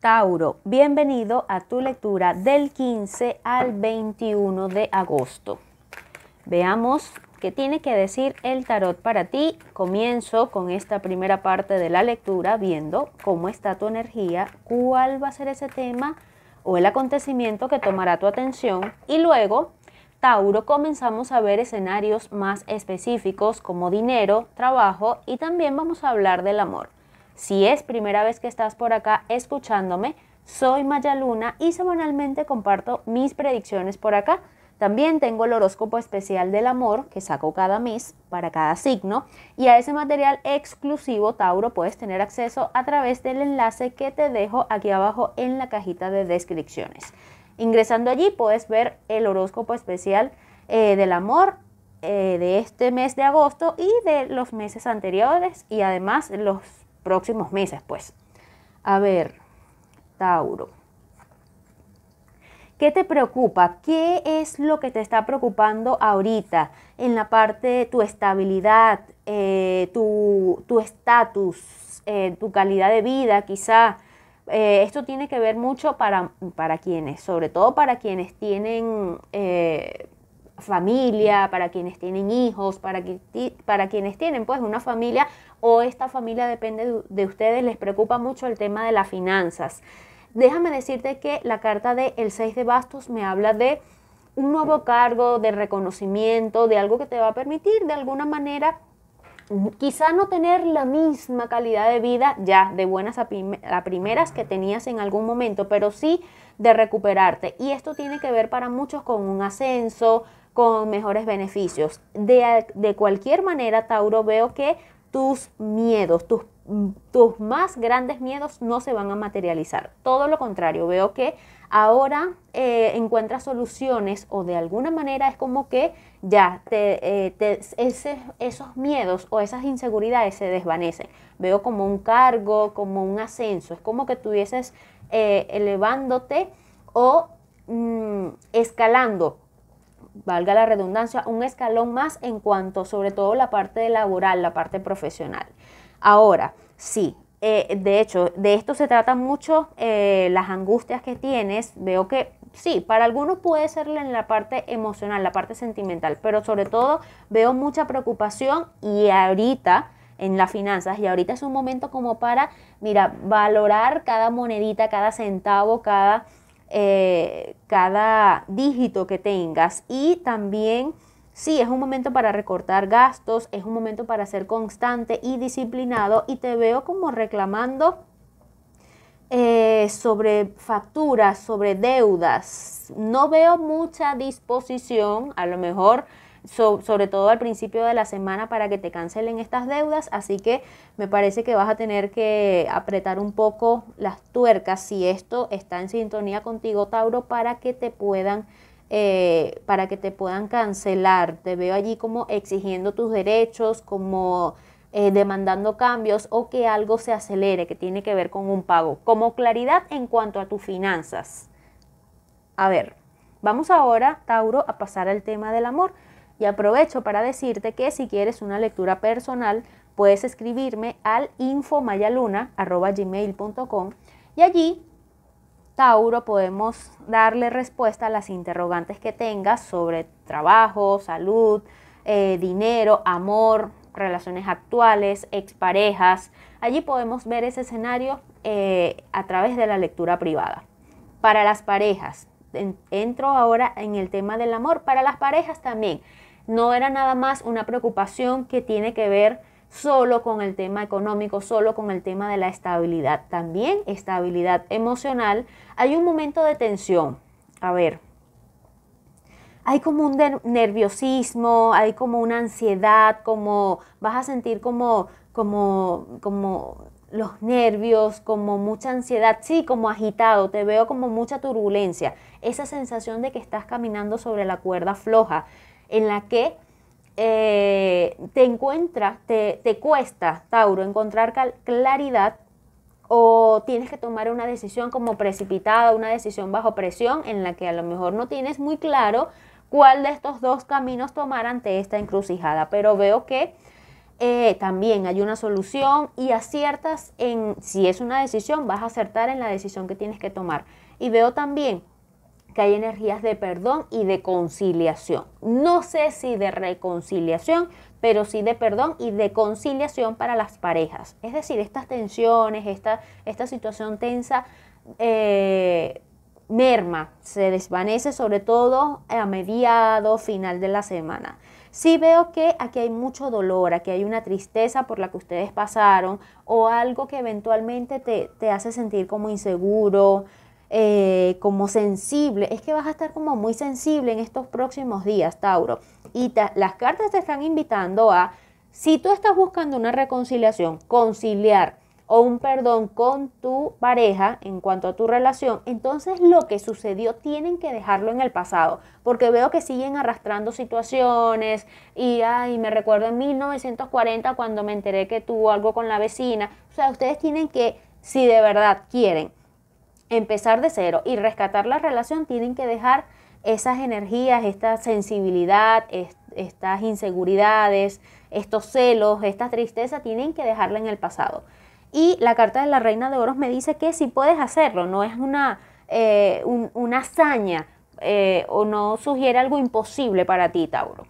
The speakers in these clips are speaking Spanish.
Tauro, bienvenido a tu lectura del 15 al 21 de agosto. Veamos qué tiene que decir el tarot para ti. Comienzo con esta primera parte de la lectura viendo cómo está tu energía, cuál va a ser ese tema o el acontecimiento que tomará tu atención y luego... Tauro, comenzamos a ver escenarios más específicos como dinero, trabajo y también vamos a hablar del amor. Si es primera vez que estás por acá escuchándome, soy Maya Luna y semanalmente comparto mis predicciones por acá. También tengo el horóscopo especial del amor que saco cada mes para cada signo y a ese material exclusivo Tauro puedes tener acceso a través del enlace que te dejo aquí abajo en la cajita de descripciones. Ingresando allí puedes ver el horóscopo especial eh, del amor eh, de este mes de agosto y de los meses anteriores y además los próximos meses, pues. A ver, Tauro. ¿Qué te preocupa? ¿Qué es lo que te está preocupando ahorita en la parte de tu estabilidad, eh, tu estatus, eh, tu, calidad de vida quizá? Eh, esto tiene que ver mucho para, para quienes, sobre todo para quienes tienen familia, para quienes tienen hijos, para, para quienes tienen pues una familia o esta familia depende de, ustedes, les preocupa mucho el tema de las finanzas. Déjame decirte que la carta de el 6 de bastos me habla de un nuevo cargo, de reconocimiento, de algo que te va a permitir de alguna manera quizá no tener la misma calidad de vida ya de buenas a, primeras que tenías en algún momento, pero sí de recuperarte. Y esto tiene que ver para muchos con un ascenso, con mejores beneficios. De, cualquier manera, Tauro, veo que tus miedos, tus, tus más grandes miedos no se van a materializar. Todo lo contrario, veo que ahora eh, encuentras soluciones o de alguna manera es como que ya eh, esos miedos o esas inseguridades se desvanecen. Veo como un cargo, como un ascenso, es como que estuvieses eh, elevándote o mm, escalando valga la redundancia, un escalón más en cuanto sobre todo la parte laboral, la parte profesional. Ahora, sí, eh, de hecho, de esto se tratan mucho eh, las angustias que tienes. Veo que sí, para algunos puede ser en la parte emocional, la parte sentimental, pero sobre todo veo mucha preocupación y ahorita en las finanzas y ahorita es un momento como para, mira, valorar cada monedita, cada centavo, cada eh, cada dígito que tengas y también... Sí, es un momento para recortar gastos, es un momento para ser constante y disciplinado y te veo como reclamando eh, sobre facturas, sobre deudas. No veo mucha disposición, a lo mejor sobre todo al principio de la semana para que te cancelen estas deudas, así que me parece que vas a tener que apretar un poco las tuercas si esto está en sintonía contigo, Tauro, para que te puedan... Eh, para que te puedan cancelar. Te veo allí como exigiendo tus derechos, como eh, demandando cambios o que algo se acelere, que tiene que ver con un pago. Como claridad en cuanto a tus finanzas. A ver, vamos ahora, Tauro, a pasar al tema del amor. Y aprovecho para decirte que si quieres una lectura personal, puedes escribirme al infomayaluna.gmail.com y allí, Tauro, podemos darle respuesta a las interrogantes que tengas sobre trabajo, salud, eh, dinero, amor, relaciones actuales, exparejas. Allí podemos ver ese escenario eh, a través de la lectura privada. Para las parejas, entro ahora en el tema del amor, para las parejas también. No era nada más una preocupación que tiene que ver solo con el tema económico, solo con el tema de la estabilidad, también estabilidad emocional. Hay un momento de tensión. A ver, hay como un nerviosismo, hay como una ansiedad, como vas a sentir como, como, como los nervios, como mucha ansiedad, sí, como agitado, te veo como mucha turbulencia, esa sensación de que estás caminando sobre la cuerda floja, en la que eh, te encuentras, te, cuesta, Tauro, encontrar claridad o tienes que tomar una decisión como precipitada, una decisión bajo presión en la que a lo mejor no tienes muy claro cuál de estos dos caminos tomar ante esta encrucijada, pero veo que eh, también hay una solución y aciertas en, si es una decisión, vas a acertar en la decisión que tienes que tomar. Y veo también que hay energías de perdón y de conciliación. No sé si de reconciliación, pero sí de perdón y de conciliación para las parejas. Es decir, estas tensiones, esta, esta situación tensa, eh, merma, se desvanece sobre todo a mediado, final de la semana. Si veo que aquí hay mucho dolor, aquí hay una tristeza por la que ustedes pasaron o algo que eventualmente te, te hace sentir como inseguro, eh, como sensible, es que vas a estar como muy sensible en estos próximos días, Tauro. Y las cartas te están invitando a, si tú estás buscando una reconciliación, conciliar o un perdón con tu pareja en cuanto a tu relación, entonces lo que sucedió tienen que dejarlo en el pasado, porque veo que siguen arrastrando situaciones y ay, me recuerdo en 1940 cuando me enteré que tuvo algo con la vecina. O sea, ustedes tienen que, si de verdad quieren empezar de cero y rescatar la relación, tienen que dejar esas energías, esta sensibilidad, estas inseguridades, estos celos, esta tristeza, tienen que dejarla en el pasado. Y la carta de la Reina de Oros me dice que si puedes hacerlo, no es una, eh, una hazaña eh, o no sugiere algo imposible para ti, Tauro.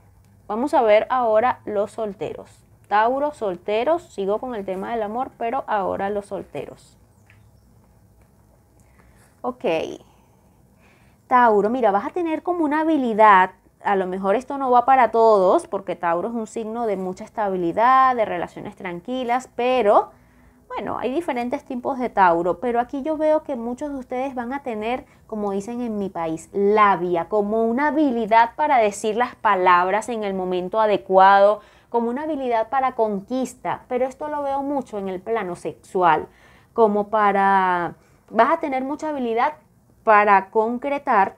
Vamos a ver ahora los solteros. Tauro, solteros, sigo con el tema del amor, pero ahora los solteros. Ok. Tauro, mira, vas a tener como una habilidad, a lo mejor esto no va para todos, porque Tauro es un signo de mucha estabilidad, de relaciones tranquilas, pero bueno, hay diferentes tipos de Tauro, pero aquí yo veo que muchos de ustedes van a tener, como dicen en mi país, labia, como una habilidad para decir las palabras en el momento adecuado, como una habilidad para conquista, pero esto lo veo mucho en el plano sexual, como para vas a tener mucha habilidad para concretar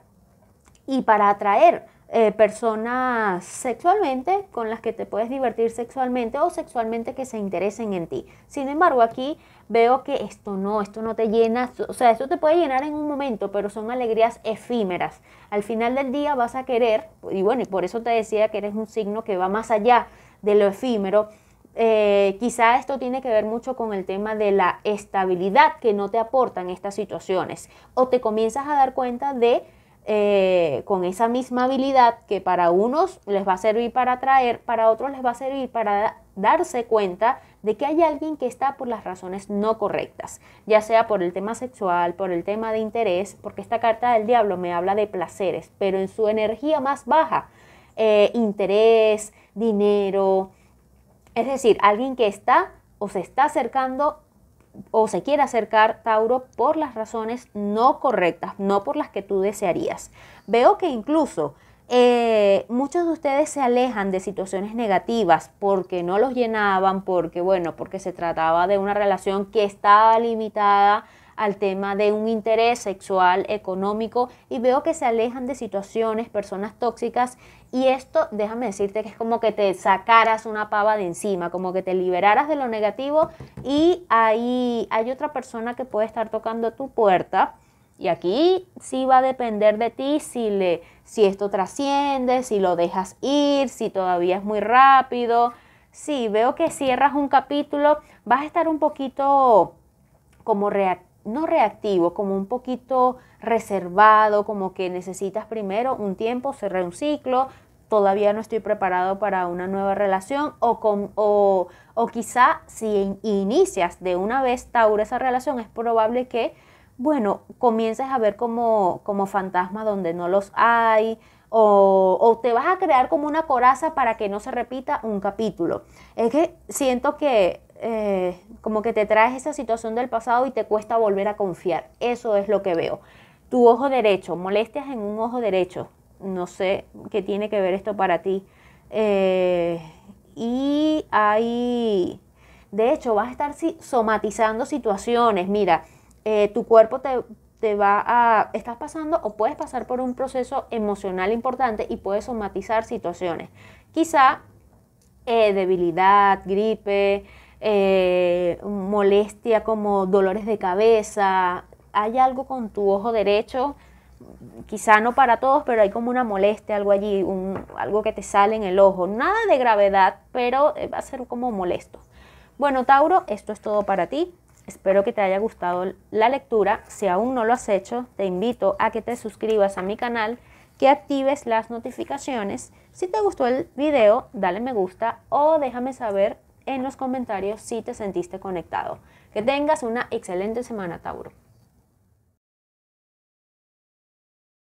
y para atraer eh, personas sexualmente con las que te puedes divertir sexualmente o sexualmente que se interesen en ti. Sin embargo, aquí veo que esto no, esto no te llena, o sea, esto te puede llenar en un momento, pero son alegrías efímeras. Al final del día vas a querer, y bueno, y por eso te decía que eres un signo que va más allá de lo efímero, eh, quizá esto tiene que ver mucho con el tema de la estabilidad que no te aportan estas situaciones o te comienzas a dar cuenta de eh, con esa misma habilidad que para unos les va a servir para atraer, para otros les va a servir para darse cuenta de que hay alguien que está por las razones no correctas, ya sea por el tema sexual, por el tema de interés, porque esta carta del diablo me habla de placeres, pero en su energía más baja, eh, interés, dinero, es decir, alguien que está o se está acercando o se quiere acercar, Tauro, por las razones no correctas, no por las que tú desearías. Veo que incluso eh, muchos de ustedes se alejan de situaciones negativas porque no los llenaban, porque, bueno, porque se trataba de una relación que estaba limitada al tema de un interés sexual, económico, y veo que se alejan de situaciones, personas tóxicas, y esto, déjame decirte que es como que te sacaras una pava de encima, como que te liberaras de lo negativo, y ahí hay otra persona que puede estar tocando tu puerta. Y aquí sí va a depender de ti si, le, si esto trasciende, si lo dejas ir, si todavía es muy rápido. Si veo que cierras un capítulo, vas a estar un poquito como reactivo no reactivo, como un poquito reservado, como que necesitas primero un tiempo, cerrar un ciclo, todavía no estoy preparado para una nueva relación o, o, quizá si inicias de una vez Taura esa relación es probable que, bueno, comiences a ver como, como fantasmas donde no los hay o, o te vas a crear como una coraza para que no se repita un capítulo. Es que siento que eh, como que te traes esa situación del pasado y te cuesta volver a confiar. Eso es lo que veo. Tu ojo derecho, molestias en un ojo derecho. No sé qué tiene que ver esto para ti. Eh, y hay, de hecho, vas a estar somatizando situaciones. Mira, eh, tu cuerpo te, va a, estás pasando o puedes pasar por un proceso emocional importante y puedes somatizar situaciones. Quizá debilidad, gripe, eh, molestia como dolores de cabeza, hay algo con tu ojo derecho, quizá no para todos, pero hay como una molestia, algo allí, un, algo que te sale en el ojo. Nada de gravedad, pero eh, va a ser como molesto. Bueno, Tauro, esto es todo para ti. Espero que te haya gustado la lectura. Si aún no lo has hecho, te invito a que te suscribas a mi canal, que actives las notificaciones. Si te gustó el video, dale me gusta o déjame saber en los comentarios si te sentiste conectado. Que tengas una excelente semana, Tauro.